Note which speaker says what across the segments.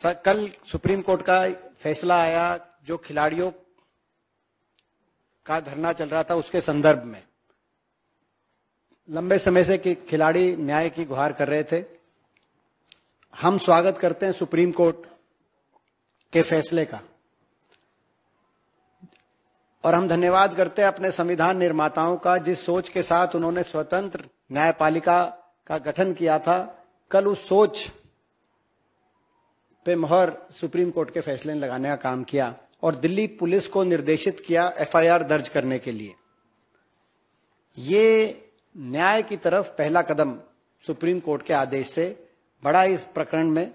Speaker 1: sir कल supreme court का फैसला आया जो खिलाड़ियों का धरना चल रहा था उसके संदर्भ में लंबे समय से खिलाड़ी न्याय की गुहार कर रहे थे हम स्वागत करते हैं सुप्रीम कोर्ट के फैसले का और हम धन्यवाद करते हैं अपने संविधान निर्माताओं का जिस सोच के साथ उन्होंने स्वतंत्र न्यायपालिका का गठन किया था कल उस सोच पे मोहर सुप्रीम कोर्ट के फैसले लगाने का काम किया और दिल्ली पुलिस को निर्देशित किया एफआईआर दर्ज करने के लिए ये न्याय की तरफ पहला कदम सुप्रीम कोर्ट के आदेश से बड़ा इस प्रकरण में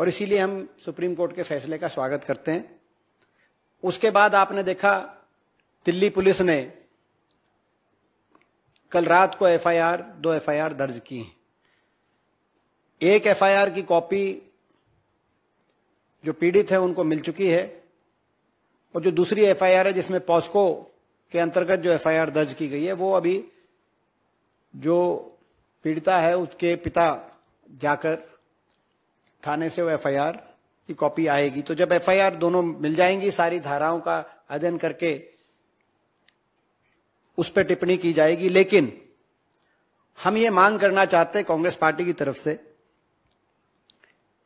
Speaker 1: और इसीलिए हम सुप्रीम कोर्ट के फैसले का स्वागत करते हैं उसके बाद आपने देखा दिल्ली पुलिस ने कल रात को एफआईआर दो एफआईआर दर्ज की एक एफआईआर की कॉपी जो पीड़ित है उनको मिल चुकी है और जो दूसरी एफआईआर है जिसमें पॉस्को के अंतर्गत जो एफआईआर दर्ज की गई है वो अभी जो पीड़िता है उसके पिता जाकर थाने से वो एफआईआर की कॉपी आएगी तो जब एफआईआर दोनों मिल जाएंगी सारी धाराओं का अध्ययन करके उस पर टिप्पणी की जाएगी लेकिन हम ये मांग करना चाहते हैं कांग्रेस पार्टी की तरफ से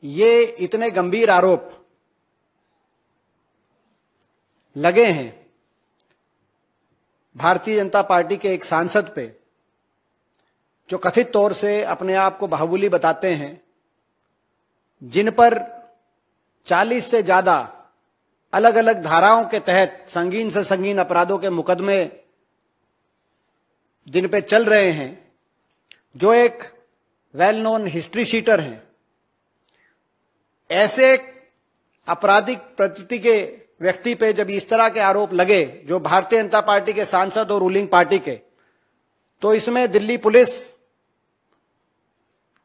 Speaker 1: ये इतने गंभीर आरोप लगे हैं भारतीय जनता पार्टी के एक सांसद पे जो कथित तौर से अपने आप को बाहुबली बताते हैं जिन पर 40 से ज्यादा अलग अलग धाराओं के तहत संगीन से संगीन अपराधों के मुकदमे जिन पे चल रहे हैं जो एक वेल नोन हिस्ट्री शीटर हैं ऐसे आपराधिक प्रवृत्ति के व्यक्ति पे जब इस तरह के आरोप लगे जो भारतीय जनता पार्टी के सांसद और रूलिंग पार्टी के तो इसमें दिल्ली पुलिस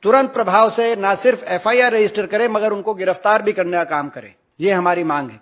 Speaker 1: तुरंत प्रभाव से ना सिर्फ एफआईआर रजिस्टर करे मगर उनको गिरफ्तार भी करने का काम करे ये हमारी मांग है